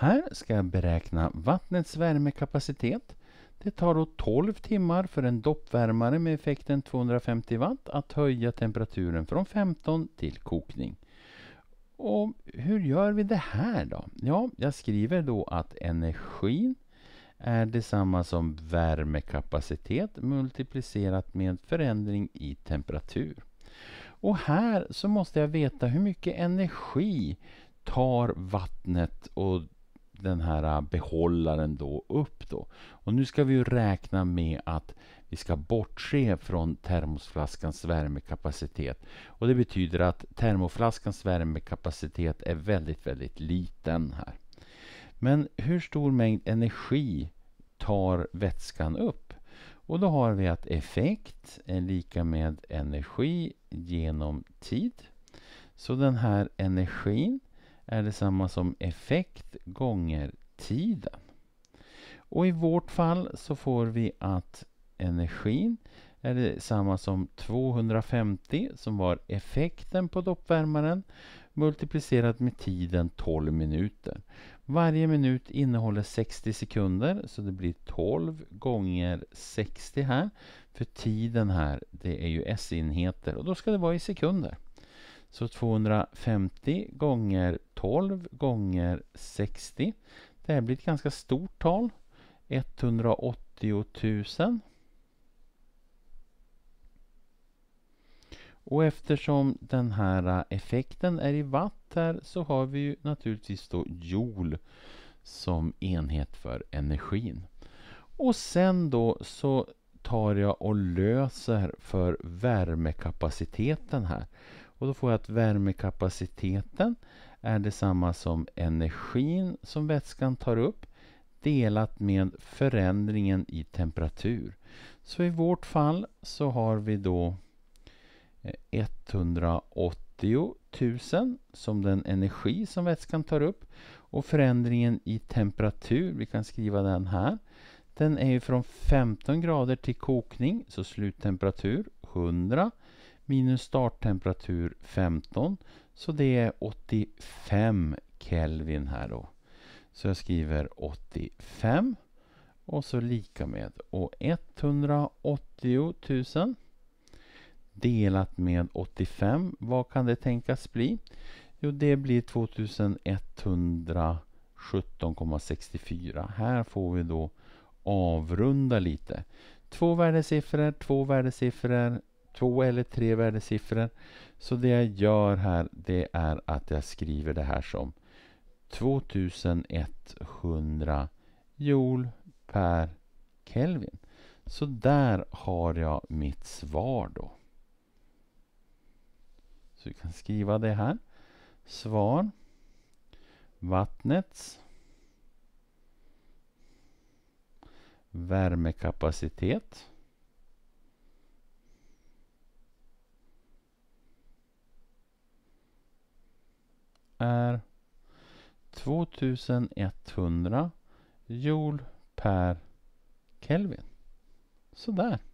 Här ska jag beräkna vattnets värmekapacitet. Det tar då 12 timmar för en doppvärmare med effekten 250 watt att höja temperaturen från 15 till kokning. Och hur gör vi det här då? Ja, jag skriver då att energin är detsamma som värmekapacitet multiplicerat med förändring i temperatur. Och här så måste jag veta hur mycket energi tar vattnet och den här äh, behållaren då upp. Då. Och nu ska vi räkna med att vi ska bortse från termosflaskans värmekapacitet. Och det betyder att termoflaskans värmekapacitet är väldigt, väldigt liten här. Men hur stor mängd energi tar vätskan upp? Och då har vi att effekt är lika med energi genom tid. Så den här energin är detsamma som effekt gånger tiden. Och i vårt fall så får vi att energin är detsamma som 250 som var effekten på doppvärmaren multiplicerat med tiden 12 minuter. Varje minut innehåller 60 sekunder så det blir 12 gånger 60 här. För tiden här det är ju S-enheter och då ska det vara i sekunder. Så 250 gånger 12 gånger 60. Det här blir ett ganska stort tal. 180 000. Och eftersom den här äh, effekten är i watt här så har vi ju naturligtvis då joule som enhet för energin. Och sen då så tar jag och löser för värmekapaciteten här. Och då får jag att värmekapaciteten är detsamma som energin som vätskan tar upp delat med förändringen i temperatur. Så i vårt fall så har vi då 180 eh, 000 som den energi som vätskan tar upp och förändringen i temperatur, vi kan skriva den här, den är ju från 15 grader till kokning, så sluttemperatur 100 minus starttemperatur 15. Så det är 85 Kelvin här då. Så jag skriver 85 och så lika med och 180 000 delat med 85. Vad kan det tänkas bli? Jo, det blir 2117,64. Här får vi då avrunda lite. Två värdesiffror, två värdesiffror, två eller tre värdesiffror. Så det jag gör här det är att jag skriver det här som 2100 joule per Kelvin. Så där har jag mitt svar då. Så vi kan skriva det här. Svar. Vattnets värmekapacitet är 2100 joule per Kelvin. Sådär.